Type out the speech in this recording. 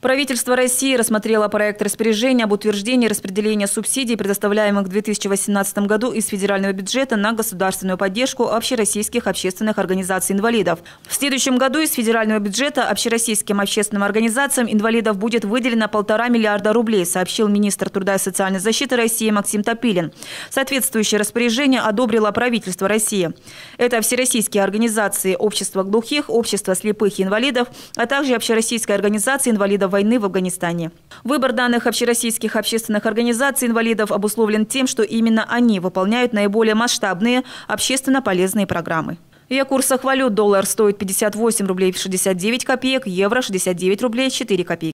Правительство России рассмотрело проект распоряжения об утверждении распределения субсидий, предоставляемых в 2018 году из федерального бюджета на государственную поддержку общероссийских общественных организаций инвалидов. В следующем году из федерального бюджета общероссийским общественным организациям инвалидов будет выделено полтора миллиарда рублей, сообщил министр труда и социальной защиты России Максим Топилин. Соответствующее распоряжение одобрило правительство России. Это всероссийские организации общества глухих, общества слепых и инвалидов, а также общероссийская организация инвалидов войны в Афганистане. Выбор данных общероссийских общественных организаций инвалидов обусловлен тем, что именно они выполняют наиболее масштабные общественно полезные программы. Я о курсах валют доллар стоит 58 рублей 69 копеек, евро 69 рублей 4 копейки.